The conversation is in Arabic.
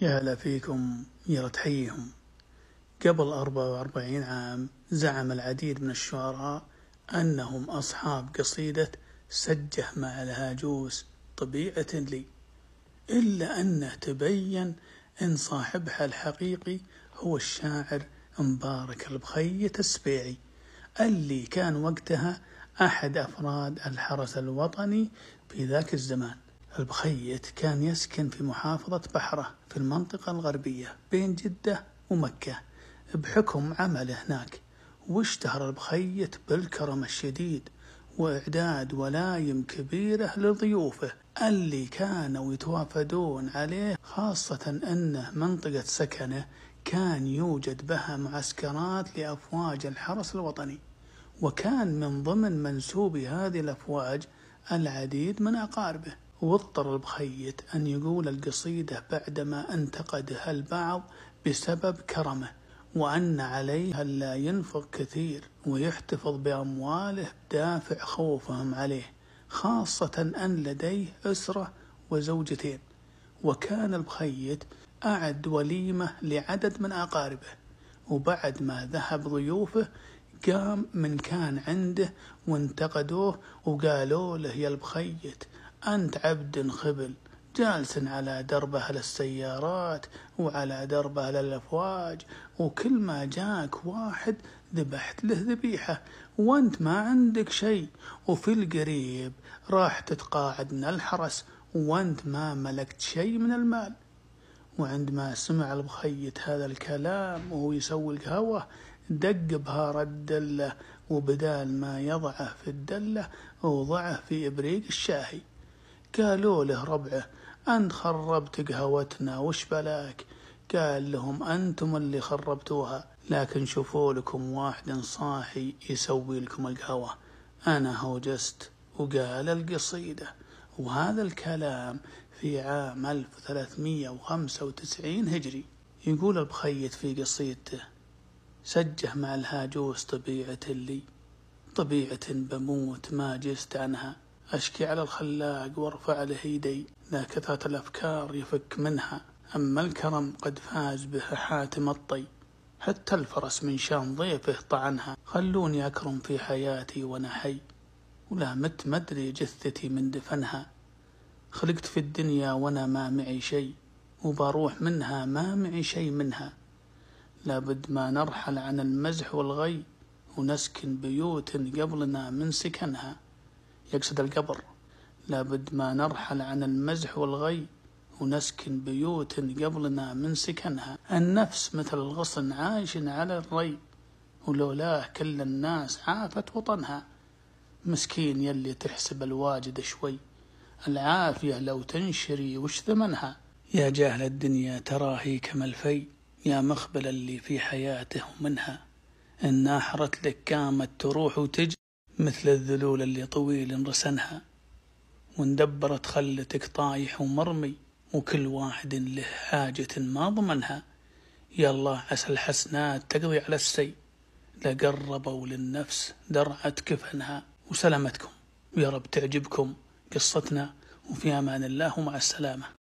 يا هلا فيكم يا تحييهم قبل أربعة وأربعين عام زعم العديد من الشعراء أنهم أصحاب قصيدة سجه مع الهاجوس طبيعة لي إلا أنه تبين أن صاحبها الحقيقي هو الشاعر مبارك البخيت السبيعي اللي كان وقتها أحد أفراد الحرس الوطني في ذاك الزمان البخيت كان يسكن في محافظة بحرة في المنطقة الغربية بين جدة ومكة بحكم عمله هناك واشتهر البخيت بالكرم الشديد وإعداد ولايم كبيرة لضيوفه اللي كانوا يتوافدون عليه خاصة أنه منطقة سكنه كان يوجد بها معسكرات لأفواج الحرس الوطني وكان من ضمن منسوبي هذه الأفواج العديد من أقاربه واضطر البخيت أن يقول القصيدة بعدما أنتقدها البعض بسبب كرمه وأن عليه ألا ينفق كثير ويحتفظ بأمواله بدافع خوفهم عليه خاصة أن لديه أسرة وزوجتين وكان البخيت أعد وليمة لعدد من أقاربه وبعد ما ذهب ضيوفه قام من كان عنده وانتقدوه وقالوا له يا البخيت أنت عبد خبل جالس على درب أهل السيارات وعلى درب أهل الأفواج وكل ما جاك واحد ذبحت له ذبيحة وانت ما عندك شيء وفي القريب راح تتقاعد من الحرس وانت ما ملكت شيء من المال وعندما سمع البخيت هذا الكلام وهو يسوي القهوة دق بهار الدلة وبدال ما يضعه في الدلة وضعه في إبريق الشاهي قالوا له ربعه أنت خربت قهوتنا وش بلاك قال لهم أنتم اللي خربتوها لكن شوفوا لكم واحد صاحي يسوي لكم القهوة أنا هوجست وقال القصيدة وهذا الكلام في عام 1395 هجري يقول البخيت في قصيدته سجه مع الهاجوس طبيعة اللي طبيعة بموت ما جست عنها أشكي على الخلاق وارفع له يدي ذا كثرة الأفكار يفك منها أما الكرم قد فاز به حاتم الطي حتى الفرس من شان ضيفه طعنها خلوني أكرم في حياتي وأنا حي ولا مت مدري جثتي من دفنها خلقت في الدنيا وأنا ما معي شيء وبروح منها ما معي شيء منها لابد ما نرحل عن المزح والغي ونسكن بيوت قبلنا من سكنها يقصد القبر لابد ما نرحل عن المزح والغي ونسكن بيوت قبلنا من سكنها النفس مثل الغصن عايش على الري ولولاه كل الناس عافت وطنها مسكين يلي تحسب الواجد شوي العافية لو تنشري وش ثمنها يا جاهل الدنيا تراهي كما الفي يا مخبل اللي في حياته ومنها إن أحرت لك قامت تروح وتجي مثل الذلول اللي طويل رسنها واندبرت خلتك طايح ومرمي وكل واحد له حاجة ما ضمنها يا الله عسى الحسنات تقضي على السي لقربوا للنفس درعة كفنها وسلامتكم ويا رب تعجبكم قصتنا وفي أمان الله ومع السلامة